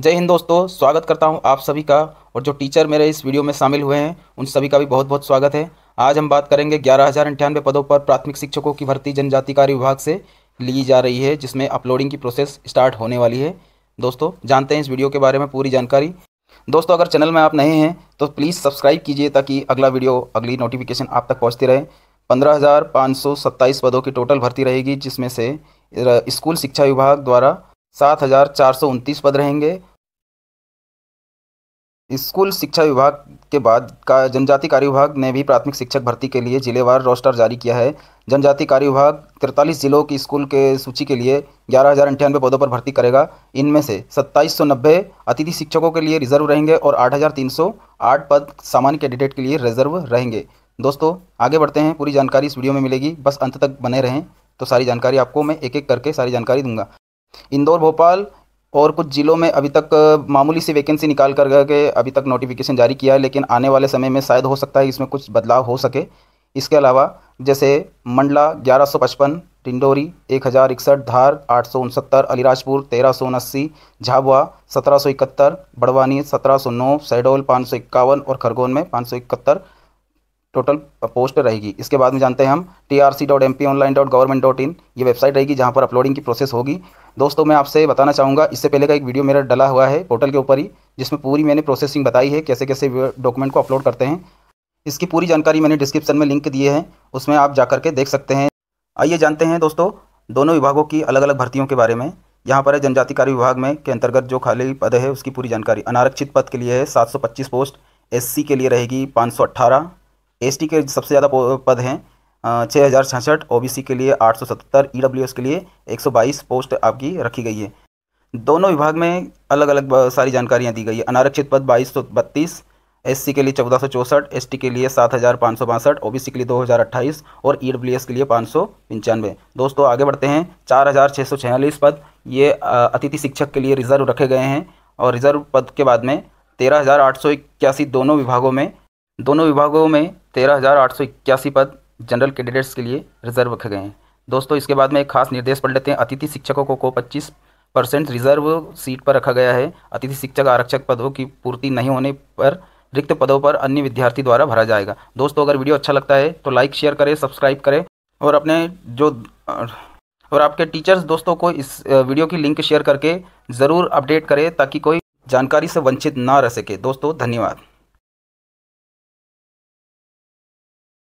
जय हिंद दोस्तों स्वागत करता हूं आप सभी का और जो टीचर मेरे इस वीडियो में शामिल हुए हैं उन सभी का भी बहुत बहुत स्वागत है आज हम बात करेंगे ग्यारह हज़ार अंठानवे पदों पर प्राथमिक शिक्षकों की भर्ती जनजाति कार्य विभाग से ली जा रही है जिसमें अपलोडिंग की प्रोसेस स्टार्ट होने वाली है दोस्तों जानते हैं इस वीडियो के बारे में पूरी जानकारी दोस्तों अगर चैनल में आप नए हैं तो प्लीज़ सब्सक्राइब कीजिए ताकि अगला वीडियो अगली नोटिफिकेशन आप तक पहुँचती रहे पंद्रह हज़ार पाँच सौ सत्ताईस पदों की टोटल भर्ती रहेगी जिसमें से स्कूल शिक्षा विभाग द्वारा सात हजार चार सौ उनतीस पद रहेंगे स्कूल शिक्षा विभाग के बाद का जनजाति कार्य विभाग ने भी प्राथमिक शिक्षक भर्ती के लिए जिलेवार रोस्टर जारी किया है जनजाति कार्य विभाग तिरतालीस जिलों की स्कूल के सूची के लिए ग्यारह हज़ार अंठानवे पदों पर भर्ती करेगा इनमें से सत्ताईस सौ नब्बे अतिथि शिक्षकों के लिए रिजर्व रहेंगे और आठ हज़ार तीन सौ आठ पद सामान्य कैंडिडेट के लिए रिजर्व रहेंगे दोस्तों आगे बढ़ते हैं पूरी जानकारी इस वीडियो में मिलेगी बस अंत तक बने रहें तो सारी जानकारी आपको मैं एक एक करके सारी जानकारी दूंगा इंदौर भोपाल और कुछ ज़िलों में अभी तक मामूली सी वैकेंसी निकाल कर के अभी तक नोटिफिकेशन जारी किया है लेकिन आने वाले समय में शायद हो सकता है इसमें कुछ बदलाव हो सके इसके अलावा जैसे मंडला ग्यारह सौ पचपन टिंडोरी एक हज़ार इकसठ धार आठ सौ उनसत्तर अलीराजपुर तेरह सौ उनासी झाबुआ सत्रह सौ इकहत्तर बड़वानी सत्रह सौ नौ शहडोल पाँच सौ इक्यावन और खरगोन में पाँच सौ इकहत्तर टोटल पोस्ट रहेगी इसके बाद में जानते हैं हम T R C dot M P online dot government dot in ये वेबसाइट रहेगी जहाँ पर अपलोडिंग की प्रोसेस होगी दोस्तों मैं आपसे बताना चाहूँगा इससे पहले का एक वीडियो मेरा डला हुआ है पोर्टल के ऊपर ही जिसमें पूरी मैंने प्रोसेसिंग बताई है कैसे कैसे डॉक्यूमेंट को अपलोड करते हैं इसकी पूरी जानकारी मैंने डिस्क्रिप्शन में लिंक दिए हैं उसमें आप जा करके देख सकते हैं आइए जानते हैं दोस्तों दोनों विभागों की अलग अलग भर्तियों के बारे में यहाँ पर है जनजाति कार्य विभाग में के अंतर्गत जो खाली पद है उसकी पूरी जानकारी अनारक्षित पद के लिए है 725 पोस्ट एससी के लिए रहेगी 518 एसटी के सबसे ज़्यादा पद हैं छः हज़ार ओ के लिए आठ सौ ई e के लिए एक सौ बाईस पोस्ट आपकी रखी गई है दोनों विभाग में अलग अलग सारी जानकारियाँ दी गई है अनारक्षित पद बाईस सौ बत्तीस एस के लिए चौदह सौ चौंसठ एस के लिए सात हज़ार पाँच सौ बासठ ओ के लिए दो हज़ार अट्ठाईस और ई e के लिए पाँच सौ पंचानवे दोस्तों आगे बढ़ते हैं चार हज़ार छः सौ छियालीस पद ये अतिथि शिक्षक के लिए रिजर्व रखे गए हैं और रिजर्व पद के बाद में तेरह हज़ार आठ सौ इक्यासी दोनों विभागों में दोनों विभागों में तेरह हज़ार आठ सौ इक्यासी पद जनरल कैंडिडेट्स के लिए रिजर्व रखे गए हैं दोस्तों इसके बाद में एक खास निर्देश पढ़ लेते हैं अतिथि शिक्षकों को, को पच्चीस परसेंट रिजर्व सीट पर रखा गया है अतिथि शिक्षक आरक्षक पदों की पूर्ति नहीं होने पर रिक्त पदों पर अन्य विद्यार्थी द्वारा भरा जाएगा दोस्तों अगर वीडियो अच्छा लगता है तो लाइक शेयर करें सब्सक्राइब करें और अपने जो और आपके टीचर्स दोस्तों को इस वीडियो की लिंक शेयर करके ज़रूर अपडेट करें ताकि कोई जानकारी से वंचित ना रह सके दोस्तों धन्यवाद